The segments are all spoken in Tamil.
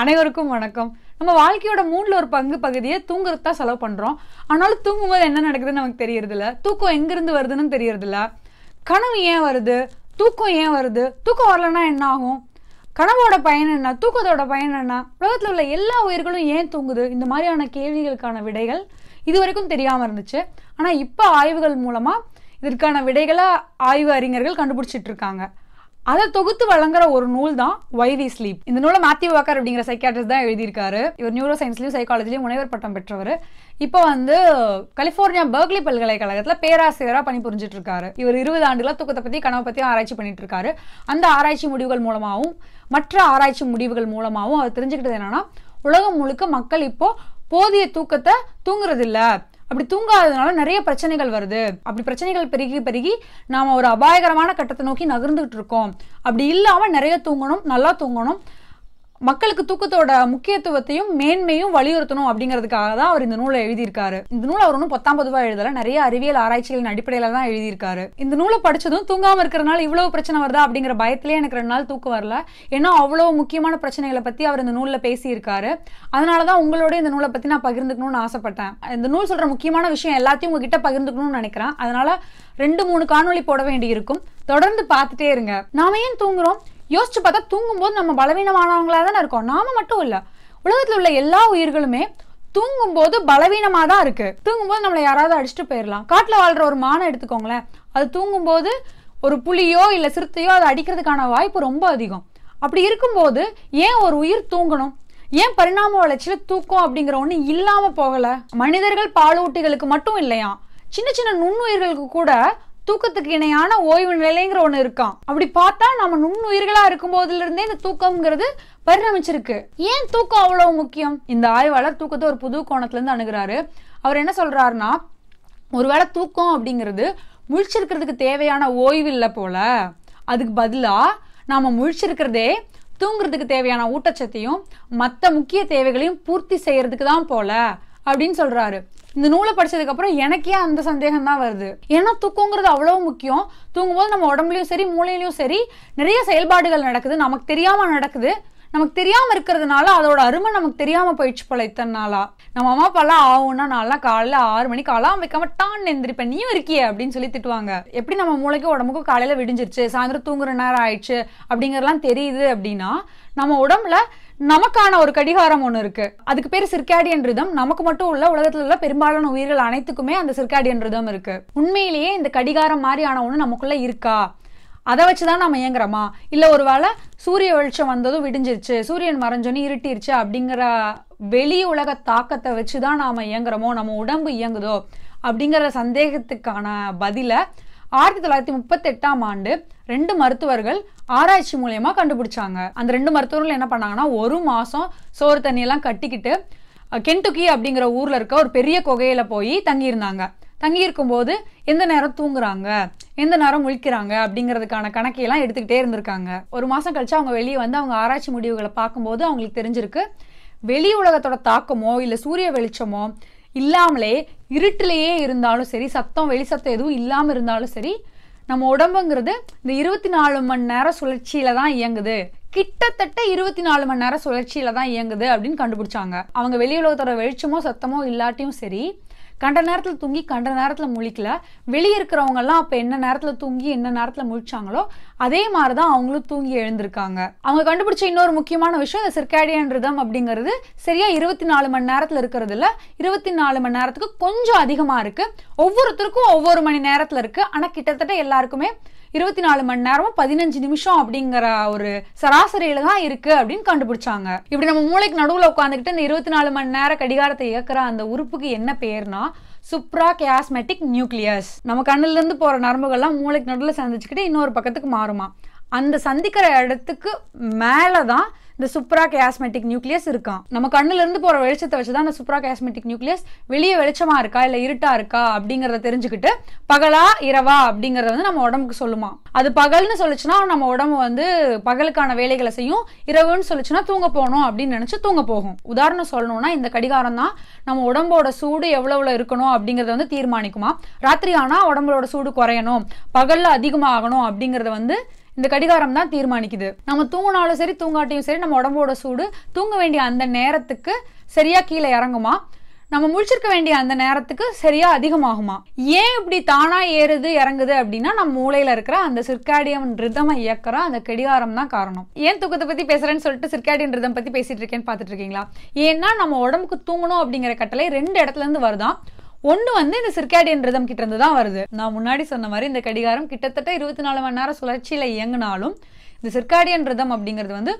அனைவருக்கும் வணக்கம் நம்ம வாழ்க்கையோட மூணில் ஒரு பங்கு பகுதியை தூங்குறது தான் செலவு பண்ணுறோம் ஆனாலும் தூங்கும்போது என்ன நடக்குதுன்னு நமக்கு தெரியறதில்ல தூக்கம் எங்கேருந்து வருதுன்னு தெரியறதில்ல கனவு ஏன் வருது தூக்கம் ஏன் வருது தூக்கம் வரலன்னா என்ன ஆகும் கனவோட பயன் என்ன தூக்கத்தோட பயன் என்ன உலகத்தில் உள்ள எல்லா உயிர்களும் ஏன் தூங்குது இந்த மாதிரியான கேள்விகளுக்கான விடைகள் இது வரைக்கும் தெரியாமல் இருந்துச்சு ஆனால் இப்போ ஆய்வுகள் மூலமாக இதற்கான விடைகளை ஆய்வு அறிஞர்கள் கண்டுபிடிச்சிட்டு இருக்காங்க அதை தொகுத்து வழங்குற ஒரு நூல் தான் வைவி ஸ்லீப் இந்த நூலை மேத்யூ வாக்கர் அப்படிங்கிற சைக்காட்ரிஸ்ட் தான் எழுதியிருக்காரு இவர் நியூரோ சயின்ஸ்லயும் சைக்காலஜிலையும் முனைவர் பட்டம் பெற்றவர் இப்போ வந்து கலிஃபோர்னியா பர்க்லி பல்கலைக்கழகத்தில் பேராசிரியராக பணிபுரிஞ்சிட்டு இருக்காரு இவர் இருபது ஆண்டுகளா தூக்கத்தை பற்றி கனவை பத்தியும் ஆராய்ச்சி பண்ணிட்டு இருக்காரு அந்த ஆராய்ச்சி முடிவுகள் மூலமாகவும் மற்ற ஆராய்ச்சி முடிவுகள் மூலமாகவும் அவர் தெரிஞ்சுக்கிட்டது என்னன்னா உலகம் முழுக்க மக்கள் இப்போ போதிய தூக்கத்தை தூங்குறதில்ல அப்படி தூங்காததுனால நிறைய பிரச்சனைகள் வருது அப்படி பிரச்சனைகள் பெருகி பெருகி நாம ஒரு அபாயகரமான கட்டத்தை நோக்கி நகர்ந்துகிட்டு இருக்கோம் அப்படி இல்லாமல் நிறைய தூங்கணும் நல்லா தூங்கணும் மக்களுக்கு தூக்கத்தோட முக்கியத்துவத்தையும் மேன்மையும் வலியுறுத்தணும் அப்படிங்கிறதுக்காக தான் அவர் இந்த நூலை எழுதியிருக்காரு இந்த நூல் அவர் ஒன்றும் பத்தாம் பொதுவாக எழுதல நிறைய அறிவியல் ஆராய்ச்சிகளின் அடிப்படையில தான் எழுதியிருக்காரு இந்த நூலை படிச்சதும் தூங்காம இருக்கிறனால இவ்வளவு பிரச்சனை வருதா அப்படிங்கிற பயத்திலே எனக்கு ரெண்டு நாள் தூக்கம் வரல ஏன்னா அவ்வளோ முக்கியமான பிரச்சனைகளை பத்தி அவர் இந்த நூலில் பேசியிருக்காரு அதனால தான் உங்களோட இந்த நூலை பத்தி நான் பகிர்ந்துக்கணும்னு ஆசைப்பட்டேன் இந்த நூல் சொல்ற முக்கியமான விஷயம் எல்லாத்தையும் உங்ககிட்ட பகிர்ந்துக்கணும்னு நினைக்கிறேன் அதனால ரெண்டு மூணு காணொலி போட வேண்டி தொடர்ந்து பார்த்துட்டே இருங்க நாம ஏன் தூங்குறோம் யோசிச்சு பார்த்தா தூங்கும்போது நம்ம பலவீனமானவங்களாக தானே இருக்கோம் நாம மட்டும் இல்லை உலகத்தில் உள்ள எல்லா உயிர்களுமே தூங்கும்போது பலவீனமாக தான் இருக்குது தூங்கும்போது நம்மளை யாராவது அடிச்சுட்டு போயிடலாம் காட்டில் வாழ்கிற ஒரு மானை எடுத்துக்கோங்களேன் அது தூங்கும்போது ஒரு புளியோ இல்லை சிறுத்தையோ அதை அடிக்கிறதுக்கான வாய்ப்பு ரொம்ப அதிகம் அப்படி இருக்கும்போது ஏன் ஒரு உயிர் தூங்கணும் ஏன் பரிணாம வளர்ச்சியில் தூக்கம் அப்படிங்கிற ஒன்று இல்லாமல் போகலை மனிதர்கள் பாலூட்டிகளுக்கு மட்டும் இல்லையா சின்ன சின்ன நுண்ணுயிர்களுக்கு கூட தூக்கத்துக்கு இணையான ஓய்வு நிலைங்கிற ஒன்று இருக்கான் அப்படி பார்த்தா நம்ம நுண்ணுயிர்களா இருக்கும் போதுல இருந்தே இந்த தூக்கம்ங்கிறது பரிணமிச்சிருக்கு ஏன் தூக்கம் அவ்வளவு முக்கியம் இந்த ஆய்வாளர் தூக்கத்தை ஒரு புது கோணத்துல இருந்து அணுகிறாரு அவர் என்ன சொல்றாருன்னா ஒருவேளை தூக்கம் அப்படிங்கிறது முழிச்சிருக்கிறதுக்கு தேவையான ஓய்வு இல்லை போல அதுக்கு பதிலாக நாம் முழிச்சிருக்கிறதே தூங்குறதுக்கு தேவையான ஊட்டச்சத்தையும் மற்ற முக்கிய தேவைகளையும் பூர்த்தி செய்யறதுக்கு தான் போல அப்படின்னு சொல்கிறாரு இந்த நூலை அப்புறம் எனக்கே அந்த சந்தேகம் தான் வருது ஏன்னா தூக்கங்கிறது அவ்வளோ முக்கியம் தூங்கும்போது நம்ம உடம்புலையும் சரி மூளையிலையும் சரி நிறைய செயல்பாடுகள் நடக்குது நமக்கு தெரியாமல் நடக்குது நமக்கு தெரியாமல் இருக்கிறதுனால அதோட அருமை நமக்கு தெரியாமல் போயிடுச்சு போல இத்தனை நாளா நம்ம அம்மா அப்பாலாம் ஆகும்னா நான்லாம் காலையில் ஆறு மணிக்கு அலாம் வைக்காம டான் எந்திரிப்பேன் நீயும் இருக்கியே அப்படின்னு சொல்லி திட்டுவாங்க எப்படி நம்ம மூளைக்கும் உடம்புக்கும் காலையில் விடிஞ்சிருச்சு சாயந்தரம் தூங்குற நேரம் ஆயிடுச்சு அப்படிங்கறதெல்லாம் தெரியுது அப்படின்னா நம்ம உடம்புல நமக்கான ஒரு கடிகாரம் ஒன்று இருக்கு அதுக்கு பேர் சிர்காடியன் ரிதம் நமக்கு மட்டும் உள்ள உலகத்துல உள்ள பெரும்பாலான உயிர்கள் அனைத்துக்குமே அந்த சிர்காடியன் ரிதம் இருக்கு உண்மையிலேயே இந்த கடிகாரம் மாதிரியான ஒன்று நமக்குள்ள இருக்கா அதை வச்சு தான் நம்ம இயங்குறோமா இல்லை ஒரு வேளை சூரிய வெளிச்சம் வந்ததும் விடிஞ்சிருச்சு சூரியன் மறைஞ்சோன்னு இருட்டிருச்சு அப்படிங்கிற வெளி உலக தாக்கத்தை வச்சு தான் நாம் இயங்குறோமோ நம்ம உடம்பு இயங்குதோ அப்படிங்கிற சந்தேகத்துக்கான பதிலை ஆயிரத்தி தொள்ளாயிரத்தி முப்பத்தெட்டாம் ஆண்டு ரெண்டு மருத்துவர்கள் ஆராய்ச்சி மூலயமா கண்டுபிடிச்சாங்க அந்த ரெண்டு மருத்துவர்கள் என்ன பண்ணாங்கன்னா ஒரு மாதம் சோறு தண்ணியெல்லாம் கட்டிக்கிட்டு கென்டுக்கி அப்படிங்கிற ஊரில் இருக்க ஒரு பெரிய குகையில் போய் தங்கியிருந்தாங்க தங்கியிருக்கும்போது எந்த நேரம் தூங்குறாங்க எந்த நேரம் முழிக்கிறாங்க அப்படிங்கிறதுக்கான கணக்கையெல்லாம் எடுத்துக்கிட்டே இருந்திருக்காங்க ஒரு மாதம் கழிச்சு அவங்க வெளியே வந்து அவங்க ஆராய்ச்சி முடிவுகளை பார்க்கும்போது அவங்களுக்கு தெரிஞ்சிருக்கு வெளி உலகத்தோட தாக்கமோ இல்லை சூரிய வெளிச்சமோ இல்லாமலே இருட்டிலேயே இருந்தாலும் சரி சத்தம் வெளி சத்தம் எதுவும் இல்லாமல் இருந்தாலும் சரி நம்ம உடம்புங்கிறது இந்த இருபத்தி நாலு மணி நேரம் சுழற்சியில தான் இயங்குது கிட்டத்தட்ட இருபத்தி நாலு மணி நேரம் சுழற்சியில தான் இயங்குது அப்படின்னு கண்டுபிடிச்சாங்க அவங்க வெளியுலகத்தோட வெளிச்சமோ சத்தமோ இல்லாட்டியும் சரி கண்ட நேரத்தில் தூங்கி கண்ட நேரத்தில் முழிக்கல வெளியே இருக்கிறவங்கலாம் அப்போ என்ன நேரத்தில் தூங்கி என்ன நேரத்தில் முழிச்சாங்களோ அதே மாதிரி தான் அவங்களும் தூங்கி எழுந்திருக்காங்க அவங்க கண்டுபிடிச்ச இன்னொரு முக்கியமான விஷயம் இந்த சிர்காடியன் ரிதம் அப்படிங்கிறது சரியாக இருபத்தி நாலு மணி நேரத்தில் இருக்கிறது இல்லை இருபத்தி நாலு மணி நேரத்துக்கு கொஞ்சம் அதிகமாக இருக்குது ஒவ்வொருத்தருக்கும் ஒவ்வொரு மணி நேரத்தில் இருக்குது ஆனால் கிட்டத்தட்ட எல்லாருக்குமே இருபத்தி நாலு மணி நேரமும் பதினஞ்சு நிமிஷம் அப்படிங்கிற ஒரு சராசரியில தான் இருக்கு அப்படின்னு கண்டுபிடிச்சாங்க இப்படி நம்ம மூளைக்கு நடுவில் உட்காந்துக்கிட்டு இந்த இருபத்தி நாலு மணி நேர கடிகாரத்தை இயக்குற அந்த உறுப்புக்கு என்ன பேர்னா சுப்ரா கேஸ்மெட்டிக் நியூக்ளியஸ் நம்ம கண்ணுல இருந்து போற நரம்புகள்லாம் மூளைக்கு நடுவில் சந்திச்சுக்கிட்டு இன்னொரு பக்கத்துக்கு மாறுமா அந்த சந்திக்கிற இடத்துக்கு மேலே தான் இந்த சூப்ரா கேஸ்மெட்டிக் நியூக்ளியஸ் இருக்கான் நம்ம கண்ணுல இருந்து போற வெளிச்சத்தை வச்சுதான் அந்த சூப்ரா கேஸ்மெட்டிக் நியூக்ளியஸ் வெளியே வெளிச்சமா இருக்கா இல்ல இருட்டா இருக்கா அப்படிங்கறத தெரிஞ்சுக்கிட்டு பகலா இரவா அப்படிங்கறத வந்து நம்ம உடம்புக்கு சொல்லுமா அது பகல்னு சொல்லிச்சுன்னா நம்ம உடம்பு வந்து பகலுக்கான வேலைகளை செய்யும் இரவுன்னு சொல்லுச்சுன்னா தூங்க போகணும் அப்படின்னு நினைச்சு தூங்க போகும் உதாரணம் சொல்லணும்னா இந்த கடிகாரம் தான் நம்ம உடம்போட சூடு எவ்வளவு இருக்கணும் அப்படிங்கறத வந்து தீர்மானிக்குமா ராத்திரி ஆனா உடம்போட சூடு குறையணும் பகல்ல அதிகமாகணும் அப்படிங்கறத வந்து இந்த கடிகாரம் தான் தீர்மானிக்குது நம்ம தூங்கினாலும் சரி தூங்காட்டியும் சரி நம்ம உடம்போட சூடு தூங்க வேண்டிய அந்த நேரத்துக்கு சரியா கீழே இறங்குமா நம்ம முழிச்சிருக்க வேண்டிய அந்த நேரத்துக்கு சரியா அதிகமாகுமா ஏன் இப்படி தானா ஏறுது இறங்குது அப்படின்னா நம்ம மூளையில இருக்கிற அந்த சிற்காடியம் ரிதமை இயக்கிற அந்த கடிகாரம் தான் காரணம் ஏன் தூக்கத்தை பத்தி பேசுறேன்னு சொல்லிட்டு சிற்காடியன் ரிதம் பத்தி பேசிட்டு இருக்கேன்னு பாத்துட்டு இருக்கீங்களா ஏன்னா நம்ம உடம்புக்கு தூங்கணும் அப்படிங்கிற கட்டளை ரெண்டு இடத்துல இருந்து வருதான் ஒன்று வந்து இந்த சிர்காடியன் ரிதம் கிட்ட இருந்து தான் வருது நான் முன்னாடி சொன்ன மாதிரி இந்த கடிகாரம் கிட்டத்தட்ட இருபத்தி நாலு மணி நேரம் சுழற்சியில் இயங்கினாலும் இந்த சிர்காடியன் ரிதம் அப்படிங்கிறது வந்து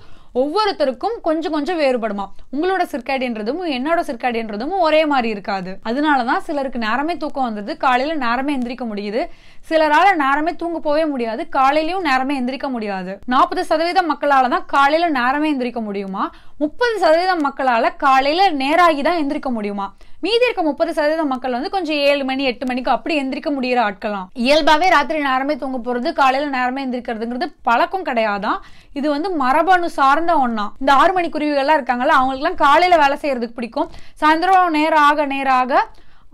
ஒவ்வொருத்தருக்கும் கொஞ்சம் கொஞ்சம் வேறுபடுமா உங்களோட சிற்காடின்றதும் என்னோட சிற்காடின்றதும் ஒரே மாதிரி இருக்காது அதனால தான் சிலருக்கு நேரமே தூக்கம் வந்தது காலையில நேரமே எந்திரிக்க முடியுது சிலரால நேரமே தூங்க போவே முடியாது காலையிலயும் நேரமே எந்திரிக்க முடியாது நாற்பது சதவீதம் மக்களால தான் காலையில நேரமே எந்திரிக்க முடியுமா முப்பது சதவீதம் மக்களால காலையில நேராகி தான் எந்திரிக்க முடியுமா மீதி இருக்க முப்பது சதவீதம் மக்கள் வந்து கொஞ்சம் ஏழு மணி எட்டு மணிக்கு அப்படி எந்திரிக்க முடியிற ஆட்களாம் இயல்பாகவே ராத்திரி நேரமே தூங்க போகிறது காலையில் நேரமே எந்திரிக்கிறதுங்கிறது பழக்கம் கிடையாதான் இது வந்து மரபணு சார்ந்த ஒன்றா இந்த ஆறு மணி குருவிகள்லாம் இருக்காங்கல்ல அவங்களுக்குலாம் காலையில் வேலை செய்கிறதுக்கு பிடிக்கும் சாயந்தரம் நேரம் ஆக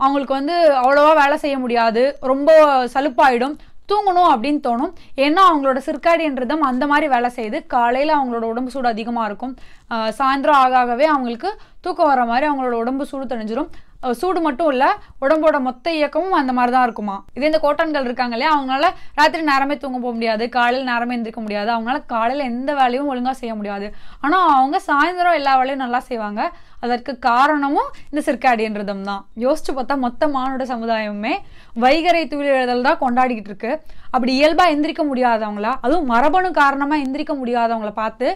அவங்களுக்கு வந்து அவ்வளோவா வேலை செய்ய முடியாது ரொம்ப சலுப்பாயிடும் தூங்கணும் அப்படின்னு தோணும் ஏன்னா அவங்களோட சிற்காடியன் ரிதம் அந்த மாதிரி வேலை செய்யுது காலையில் அவங்களோட உடம்பு சூடு அதிகமாக இருக்கும் சாயந்தரம் ஆக ஆகவே அவங்களுக்கு தூக்கம் வர மாதிரி அவங்களோட உடம்பு சூடு தெரிஞ்சிடும் சூடு மட்டும் இல்லை உடம்போட மொத்த இயக்கமும் அந்த மாதிரி தான் இருக்குமா இதே இந்த கோட்டான்கள் இருக்காங்க இல்லையா அவங்களால ராத்திரி நேரமே தூங்க போக முடியாது காலையில் நேரமே எழுந்திருக்க முடியாது அவங்களால காலையில் எந்த வேலையும் ஒழுங்காக செய்ய முடியாது ஆனால் அவங்க சாயந்தரம் எல்லா வேலையும் நல்லா செய்வாங்க அதற்கு காரணமும் இந்த சிற்காடி என்றதும் தான் யோசிச்சு பார்த்தா மொத்த மானுட சமுதாயமுமே வைகரை தூளி எழுதல் தான் கொண்டாடிக்கிட்டு இருக்கு அப்படி இயல்பாக எந்திரிக்க முடியாதவங்களா அதுவும் மரபணு காரணமாக எந்திரிக்க முடியாதவங்கள பார்த்து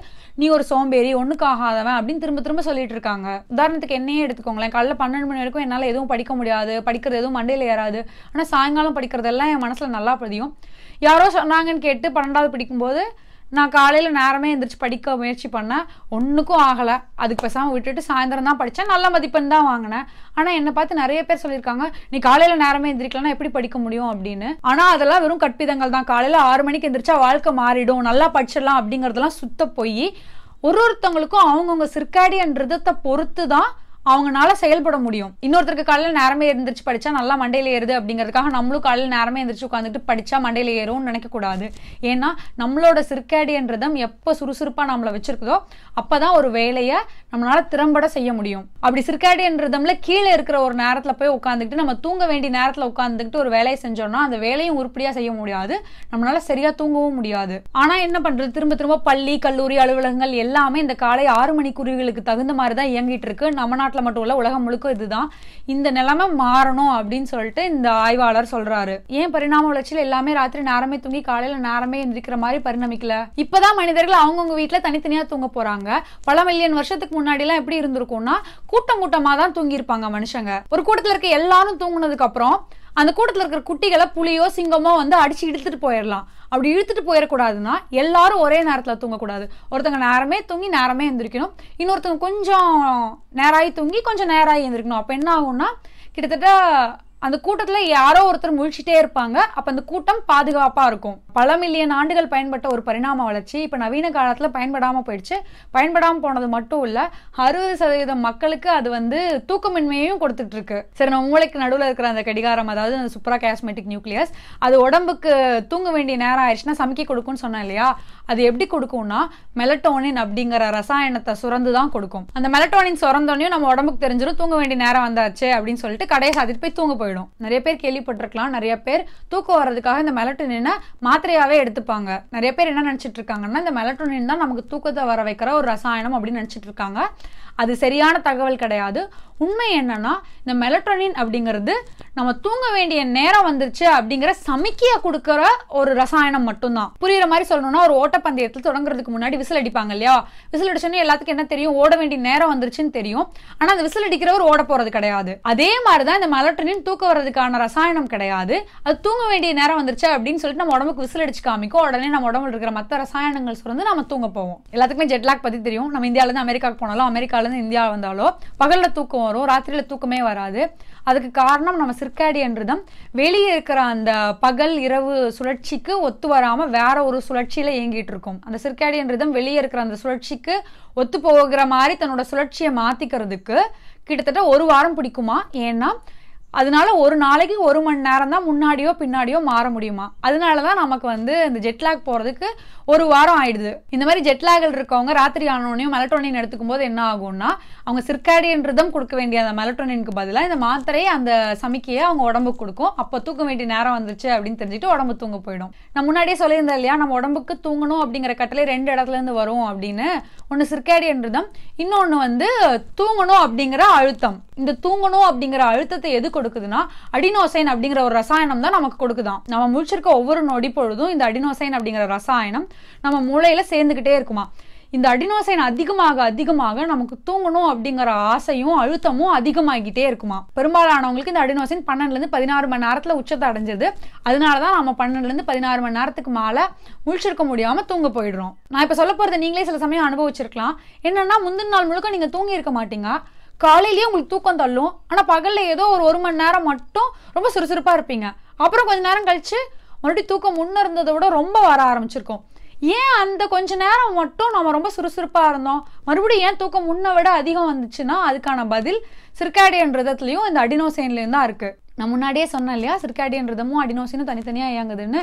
நீ ஒரு சோம்பேறி ஒன்றுக்கு ஆகாதவன் அப்படின்னு திரும்ப திரும்ப சொல்லிட்டு இருக்காங்க உதாரணத்துக்கு என்னையே எடுத்துக்கோங்களேன் காலைல பன்னெண்டு மணி வரைக்கும் என்னால் எதுவும் படிக்க முடியாது படிக்கிறது எதுவும் மண்டையில் ஏறாது ஆனால் சாயங்காலம் படிக்கிறதெல்லாம் என் மனசில் நல்லா பதியும் யாரோ சொன்னாங்கன்னு கேட்டு பன்னெண்டாவது படிக்கும்போது நான் காலையில் நேரமே எழுந்திரிச்சு படிக்க முயற்சி பண்ணேன் ஒன்றுக்கும் ஆகலை அதுக்கு பேசாமல் விட்டுட்டு சாயந்தரம் தான் படித்தேன் நல்ல மதிப்பெண் தான் வாங்கினேன் ஆனால் என்னை பார்த்து நிறைய பேர் சொல்லியிருக்காங்க நீ காலையில் நேரமே எழுந்திரிக்கலனா எப்படி படிக்க முடியும் அப்படின்னு ஆனால் அதெல்லாம் வெறும் கற்பிதங்கள் தான் காலையில் ஆறு மணிக்கு எந்திரிச்சா வாழ்க்கை மாறிடும் நல்லா படிச்சிடலாம் அப்படிங்கிறதெல்லாம் சுத்த போய் ஒரு ஒருத்தவங்களுக்கும் அவங்கவுங்க சிற்காடி ரிதத்தை பொறுத்து தான் அவங்களால செயல்பட முடியும் இன்னொருத்தருக்கு காலையில் நேரமே எழுந்திரிச்சு படிச்சா நல்லா மண்டையில் ஏறுது அப்படிங்கிறதுக்காக நம்மளும் காலையில் நேரமே எழுந்திரிச்சு உட்காந்துட்டு படிச்சா மண்டையில் ஏறும்னு நினைக்கக்கூடாது ஏன்னா நம்மளோட சிற்கேடியன் எப்போ சுறுசுறுப்பாக நம்மளை வச்சிருக்குதோ தான் ஒரு வேலையை நம்மளால திறம்பட செய்ய முடியும் அப்படி சிற்கேடியன் கீழே இருக்கிற ஒரு நேரத்தில் போய் உட்காந்துக்கிட்டு நம்ம தூங்க வேண்டிய நேரத்தில் உட்காந்துக்கிட்டு ஒரு வேலையை செஞ்சோம்னா அந்த வேலையும் உருப்படியாக செய்ய முடியாது நம்மளால சரியா தூங்கவும் முடியாது ஆனா என்ன பண்றது திரும்ப திரும்ப பள்ளி கல்லூரி அலுவலகங்கள் எல்லாமே இந்த காலை ஆறு மணிக்குருவிகளுக்கு தகுந்த மாதிரி தான் இயங்கிட்டு இருக்கு நம்ம தமிழ்நாட்டில் மட்டும் இல்லை உலகம் முழுக்க இதுதான் இந்த நிலைமை மாறணும் அப்படின்னு சொல்லிட்டு இந்த ஆய்வாளர் சொல்றாரு ஏன் பரிணாம வளர்ச்சியில் எல்லாமே ராத்திரி நேரமே தூங்கி காலையில நேரமே எந்திரிக்கிற மாதிரி பரிணமிக்கல இப்பதான் மனிதர்கள் அவங்கவுங்க வீட்டில் தனித்தனியா தூங்க போறாங்க பல மில்லியன் வருஷத்துக்கு முன்னாடி எல்லாம் எப்படி இருந்திருக்கும்னா கூட்டம் கூட்டமா தான் தூங்கி இருப்பாங்க மனுஷங்க ஒரு கூட்டத்தில் இருக்க எல்லாரும் தூங்குனதுக்கு அப்புறம் அந்த கூட்டத்தில் இருக்கிற குட்டிகளை புளியோ சிங்கமோ வந்து அடிச்சு இழுத்துட்டு போயிடலாம் அப்படி இழுத்துட்டு போயிடக்கூடாதுன்னா எல்லாரும் ஒரே நேரத்தில் தூங்கக்கூடாது ஒருத்தவங்க நேரமே தூங்கி நேரமே எழுந்திரிக்கணும் இன்னொருத்தவங்க கொஞ்சம் நேராகி தூங்கி கொஞ்சம் நேராகி எழுந்திரிக்கணும் அப்போ என்ன ஆகும்னா கிட்டத்தட்ட அந்த கூட்டத்துல யாரோ ஒருத்தர் முழிச்சிட்டே இருப்பாங்க அப்ப அந்த கூட்டம் பாதுகாப்பா இருக்கும் பல மில்லியன் ஆண்டுகள் பயன்பட்ட ஒரு பரிணாம வளர்ச்சி இப்ப நவீன காலத்துல பயன்படாம போயிடுச்சு பயன்படாம போனது மட்டும் இல்ல அறுபது சதவீதம் மக்களுக்கு அது வந்து தூக்கமின்மையையும் கொடுத்துட்டு இருக்கு சரி நான் உங்களுக்கு நடுவில் இருக்கிற அந்த கடிகாரம் அதாவது அந்த சூப்பரா கேஸ்மெட்டிக் நியூக்ளியஸ் அது உடம்புக்கு தூங்க வேண்டிய நேரம் ஆயிடுச்சுன்னா சமைக்க கொடுக்கும்னு சொன்னேன் இல்லையா அது எப்படி கொடுக்கும்னா மெலட்டோனின் அப்படிங்கிற ரசாயனத்தை சுரந்து தான் கொடுக்கும் அந்த மெலட்டோனின் சுரந்தோனையும் நம்ம உடம்புக்கு தெரிஞ்சிடும் தூங்க வேண்டிய நேரம் வந்தாச்சு அப்படின்னு சொல்லிட்டு கடையை சாத்திட்டு போய் தூங்க போயிடும் நிறைய பேர் கேள்விப்பட்டிருக்கலாம் நிறைய பேர் தூக்கம் வர்றதுக்காக இந்த மெலட்டோனினை மாத்திரையாவே எடுத்துப்பாங்க நிறைய பேர் என்ன நினைச்சிட்டு இருக்காங்கன்னா இந்த மெலட்டோனின் தான் நமக்கு தூக்கத்தை வர வைக்கிற ஒரு ரசாயனம் அப்படின்னு நினைச்சிட்டு இருக்காங்க அது சரியான தகவல் கிடையாது உண்மை என்னன்னா இந்த மெலட்ரோனின் அப்படிங்கிறது நம்ம தூங்க வேண்டிய நேரம் வந்துருச்சு அப்படிங்கிற சமிக்கிய கொடுக்குற ஒரு ரசாயனம் மட்டும்தான் புரியுற மாதிரி சொல்லணும்னா ஒரு ஓட்டப்பந்தயத்தில் தொடங்குறதுக்கு முன்னாடி விசில் அடிப்பாங்க இல்லையா விசில் அடிச்சோன்னே எல்லாத்துக்கும் என்ன தெரியும் ஓட வேண்டிய நேரம் வந்துருச்சுன்னு தெரியும் ஆனால் அந்த விசில் அடிக்கிறவர் ஓட போறது கிடையாது அதே மாதிரி தான் இந்த மெலட்ரோனின் தூக்க வர்றதுக்கான ரசாயனம் கிடையாது அது தூங்க வேண்டிய நேரம் வந்துருச்சு அப்படின்னு சொல்லிட்டு நம்ம உடம்புக்கு விசில் அடிச்சு காமிக்கும் உடனே நம்ம உடம்புல இருக்கிற மற்ற ரசாயனங்கள் சுரந்து நம்ம தூங்க போவோம் எல்லாத்துக்குமே ஜெட்லாக் பத்தி தெரியும் நம்ம இந்தியாவிலேருந்து அமெரிக்காவுக்கு போனாலும் இருந்து இந்தியா வந்தாலும் பகலில் தூக்கம் வரும் ராத்திரியில் தூக்கமே வராது அதுக்கு காரணம் நம்ம சிற்காடியன் ரிதம் வெளியே இருக்கிற அந்த பகல் இரவு சுழற்சிக்கு ஒத்து வராமல் வேற ஒரு சுழற்சியில் இயங்கிட்டு இருக்கும் அந்த சிற்காடி ரிதம் வெளியே இருக்கிற அந்த சுழற்சிக்கு ஒத்து போகிற மாதிரி தன்னோட சுழற்சியை மாற்றிக்கிறதுக்கு கிட்டத்தட்ட ஒரு வாரம் பிடிக்குமா ஏன்னா அதனால ஒரு நாளைக்கு ஒரு மணி நேரம் தான் முன்னாடியோ பின்னாடியோ மாற முடியுமா அதனால தான் நமக்கு வந்து இந்த ஜெட்லாக் போகிறதுக்கு ஒரு வாரம் ஆயிடுது இந்த மாதிரி ஜெட்லாகில் இருக்கவங்க ராத்திரி ஆனோனையும் மெலட்டோனின் எடுத்துக்கும் போது என்ன ஆகும்னா அவங்க சிற்காடியன் ரிதம் கொடுக்க வேண்டிய அந்த மெலட்டோனினுக்கு பதிலாக இந்த மாத்திரையை அந்த சமிக்கையை அவங்க உடம்புக்கு கொடுக்கும் அப்போ தூக்க வேண்டிய நேரம் வந்துருச்சு அப்படின்னு தெரிஞ்சுட்டு உடம்பு தூங்க போயிடும் நான் முன்னாடியே சொல்லியிருந்தேன் இல்லையா நம்ம உடம்புக்கு தூங்கணும் அப்படிங்கிற கட்டளை ரெண்டு இடத்துல இருந்து வரும் அப்படின்னு ஒன்று சிற்காடியன் ரிதம் இன்னொன்று வந்து தூங்கணும் அப்படிங்கிற அழுத்தம் இந்த தூங்கணும் அப்படிங்கிற அழுத்தத்தை எது கொடுக்குதுன்னா அடினோசைன் அப்படிங்கிற ஒரு ரசாயனம் தான் நமக்கு கொடுக்குதான் நம்ம முழிச்சிருக்க ஒவ்வொரு நொடி பொழுதும் இந்த அடினோசைன் அப்படிங்கிற ரசாயனம் நம்ம மூளையில சேர்ந்துக்கிட்டே இருக்குமா இந்த அடினோசைன் அதிகமாக அதிகமாக நமக்கு தூங்கணும் அப்படிங்கிற ஆசையும் அழுத்தமும் அதிகமாகிட்டே இருக்குமா பெரும்பாலானவங்களுக்கு இந்த அடினோசைன் பன்னெண்டுலேருந்து பதினாறு மணி நேரத்தில் உச்சத்தை அடைஞ்சது அதனால தான் நம்ம பன்னெண்டுலேருந்து பதினாறு மணி நேரத்துக்கு மேலே முழிச்சிருக்க முடியாமல் தூங்க போயிடுறோம் நான் இப்போ சொல்ல போகிறத நீங்களே சில சமயம் அனுபவிச்சிருக்கலாம் என்னென்னா முந்தின நாள் முழுக்க நீங்கள் தூங்கி இருக்க மாட்டீங்க காலையிலேயே உங்களுக்கு தூக்கம் தள்ளும் ஆனால் பகலில் ஏதோ ஒரு ஒரு மணி நேரம் மட்டும் ரொம்ப சுறுசுறுப்பாக இருப்பீங்க அப்புறம் கொஞ்ச நேரம் கழித்து மறுபடியும் தூக்கம் முன்னே இருந்ததை விட ரொம்ப வர ஆரம்பிச்சிருக்கும் ஏன் அந்த கொஞ்ச நேரம் மட்டும் நம்ம ரொம்ப சுறுசுறுப்பாக இருந்தோம் மறுபடியும் ஏன் தூக்கம் முன்ன விட அதிகம் வந்துச்சுன்னா அதுக்கான பதில் சிற்காடியன் ரதத்துலையும் இந்த அடினோசைன்லேயும் தான் இருக்குது நான் முன்னாடியே சொன்னேன் இல்லையா சிற்காடியன் ரிதமும் அடினோசினும் தனித்தனியாக இயங்குதுன்னு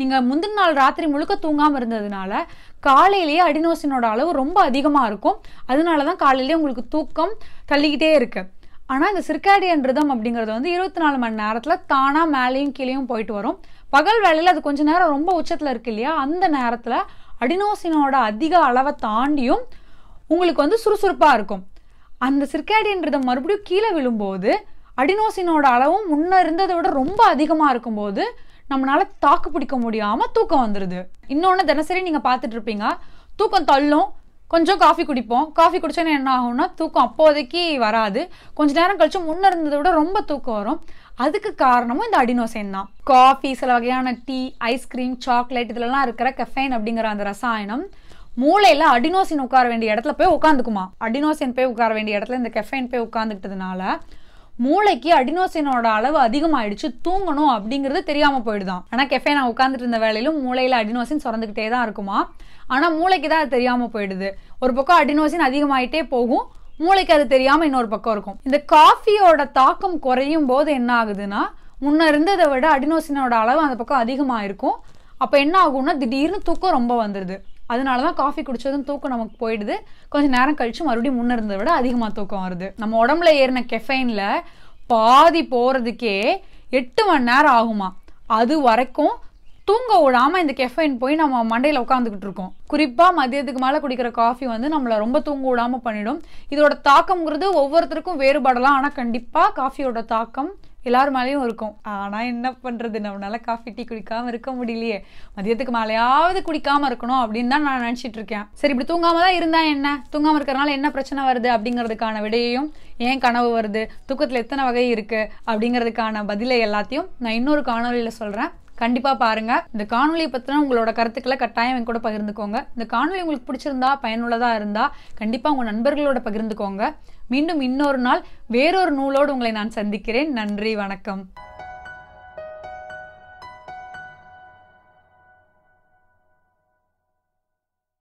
நீங்கள் முந்தின நாள் ராத்திரி முழுக்க தூங்காமல் இருந்ததுனால காலையிலேயே அடினோசினோட அளவு ரொம்ப அதிகமாக இருக்கும் அதனால தான் காலையிலேயே உங்களுக்கு தூக்கம் தள்ளிக்கிட்டே இருக்குது ஆனால் இந்த சிற்காடியன் ரிதம் அப்படிங்கிறது வந்து இருபத்தி நாலு மணி நேரத்தில் தானாக மேலேயும் கீழேயும் போயிட்டு வரும் பகல் வேலையில் அது கொஞ்ச நேரம் ரொம்ப உச்சத்தில் இருக்கு இல்லையா அந்த நேரத்தில் அடினோசினோட அதிக அளவை தாண்டியும் உங்களுக்கு வந்து சுறுசுறுப்பாக இருக்கும் அந்த சிற்காடியன் ரிதம் மறுபடியும் கீழே விழும்போது அடினோசினோட அளவும் முன்னே இருந்ததை விட ரொம்ப அதிகமாக இருக்கும்போது நம்மளால தாக்கு பிடிக்க முடியாமல் தூக்கம் வந்துடுது இன்னொன்று தினசரி நீங்கள் பாத்துட்டு இருப்பீங்க தூக்கம் தள்ளும் கொஞ்சம் காஃபி குடிப்போம் காஃபி குடிச்சோன்னா என்ன ஆகும்னா தூக்கம் அப்போதைக்கு வராது கொஞ்ச நேரம் கழிச்சு முன்ன இருந்ததை விட ரொம்ப தூக்கம் வரும் அதுக்கு காரணமும் இந்த அடினோசைன் தான் காஃபி சில வகையான டீ ஐஸ்கிரீம் சாக்லேட் இதுலலாம் இருக்கிற கெஃபைன் அப்படிங்கிற அந்த ரசாயனம் மூளையில அடினோசின் உட்கார வேண்டிய இடத்துல போய் உட்காந்துக்குமா அடினோசின் போய் உட்கார வேண்டிய இடத்துல இந்த கெஃபைன் போய் உட்காந்துக்கிட்டதுனால மூளைக்கு அடினோசினோட அளவு அதிகமாயிடுச்சு தூங்கணும் அப்படிங்கிறது தெரியாம போயிடுதான் ஆனா கெஃபே நான் உட்காந்துட்டு இருந்த வேலையிலும் மூளையில அடினோசின் சுரந்துகிட்டே தான் இருக்குமா ஆனா மூளைக்கு தான் அது தெரியாம போயிடுது ஒரு பக்கம் அடினோசின் அதிகமாயிட்டே போகும் மூளைக்கு அது தெரியாம இன்னொரு பக்கம் இருக்கும் இந்த காஃபியோட தாக்கம் குறையும் போது என்ன ஆகுதுன்னா முன்ன இருந்ததை விட அடினோசினோட அளவு அந்த பக்கம் அதிகமாக இருக்கும் அப்போ என்ன ஆகும்னா திடீர்னு தூக்கம் ரொம்ப வந்துடுது அதனால தான் காஃபி குடித்ததும் தூக்கம் நமக்கு போயிடுது கொஞ்சம் நேரம் கழித்து மறுபடியும் முன்னே இருந்ததை விட அதிகமாக தூக்கம் வருது நம்ம உடம்புல ஏறின கெஃபைனில் பாதி போகிறதுக்கே எட்டு மணி நேரம் ஆகுமா அது வரைக்கும் தூங்க விடாமல் இந்த கெஃபைன் போய் நம்ம மண்டையில் உட்காந்துக்கிட்டு இருக்கோம் குறிப்பாக மதியத்துக்கு மேலே குடிக்கிற காஃபி வந்து நம்மளை ரொம்ப தூங்க விடாமல் பண்ணிடும் இதோட தாக்கம்ங்கிறது ஒவ்வொருத்தருக்கும் வேறுபாடலாம் ஆனால் கண்டிப்பாக காஃபியோட தாக்கம் எல்லார் மேலேயும் இருக்கும் ஆனால் என்ன பண்ணுறது நம்மளால காஃபி டீ குடிக்காமல் இருக்க முடியலையே மதியத்துக்கு மேலையாவது குடிக்காமல் இருக்கணும் அப்படின்னு தான் நான் நினச்சிட்டு இருக்கேன் சரி இப்படி தூங்காமல் தான் இருந்தால் என்ன தூங்காமல் இருக்கிறனால என்ன பிரச்சனை வருது அப்படிங்கிறதுக்கான விடையையும் ஏன் கனவு வருது தூக்கத்தில் எத்தனை வகை இருக்குது அப்படிங்கிறதுக்கான பதிலை எல்லாத்தையும் நான் இன்னொரு காணொலியில் சொல்கிறேன் கண்டிப்பாக பாருங்கள் இந்த காணொலியை பற்றின உங்களோட கருத்துக்களை கட்டாயம் என் கூட பகிர்ந்துக்கோங்க இந்த காணொலி உங்களுக்கு பிடிச்சிருந்தா பயனுள்ளதாக இருந்தால் கண்டிப்பாக உங்கள் நண்பர்களோட பகிர்ந்துக்கோங்க மீண்டும் இன்னொரு நாள் வேறொரு நூலோடு உங்களை நான் சந்திக்கிறேன் நன்றி வணக்கம்